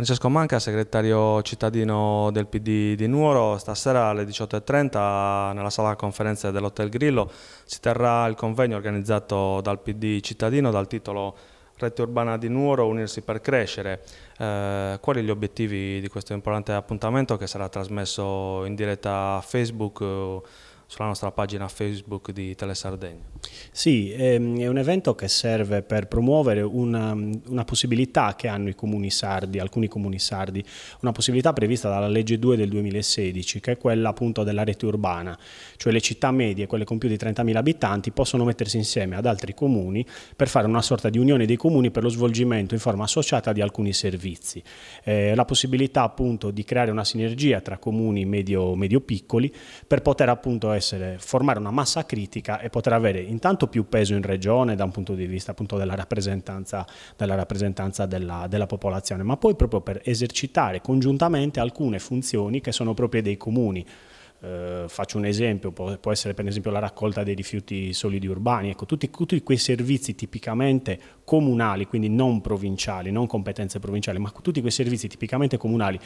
Francesco Manca, segretario cittadino del PD di Nuoro, stasera alle 18.30 nella sala conferenze dell'Hotel Grillo si terrà il convegno organizzato dal PD cittadino dal titolo Rete Urbana di Nuoro, unirsi per crescere. Eh, quali gli obiettivi di questo importante appuntamento che sarà trasmesso in diretta a Facebook? Eh, sulla nostra pagina Facebook di Telesardegna. Sì, ehm, è un evento che serve per promuovere una, una, possibilità che hanno i comuni sardi, alcuni comuni sardi, una possibilità prevista dalla legge 2 del 2016, che è quella appunto della rete urbana, cioè le città medie, quelle con più di 30.000 abitanti, possono mettersi insieme ad altri comuni per fare una sorta di unione dei comuni per lo svolgimento in forma associata di alcuni servizi. Eh, la possibilità appunto di creare una sinergia tra comuni medio-piccoli medio per poter appunto essere formare una massa critica e poter avere intanto più peso in regione da un punto di vista appunto della rappresentanza, della, rappresentanza della, della popolazione, ma poi proprio per esercitare congiuntamente alcune funzioni che sono proprie dei comuni. Eh, faccio un esempio, può, può, essere per esempio la raccolta dei rifiuti solidi urbani, ecco, tutti, tutti, quei servizi tipicamente comunali, quindi non provinciali, non competenze provinciali, ma tutti quei servizi tipicamente comunali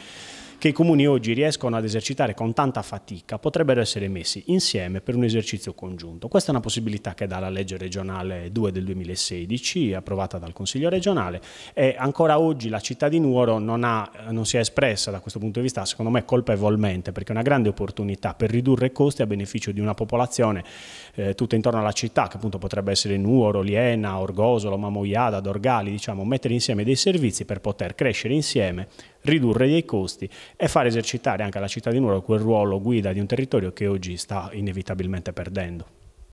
che i comuni oggi riescono ad esercitare con tanta fatica potrebbero essere messi insieme per un esercizio congiunto. Questa è una possibilità che dà la legge regionale 2 del 2016, approvata dal Consiglio regionale, e ancora oggi la città di Nuoro non, ha, non si è espressa da questo punto di vista, secondo me colpevolmente, perché è una grande opportunità per ridurre i costi a beneficio di una popolazione eh, tutta intorno alla città, che appunto potrebbe essere Nuoro, Liena, Orgosolo, Mamoia, Iada, Dorgali, diciamo, mettere insieme dei servizi per poter crescere insieme, ridurre dei costi e far esercitare anche alla città di cittadinanza quel ruolo guida di un territorio che oggi sta inevitabilmente perdendo.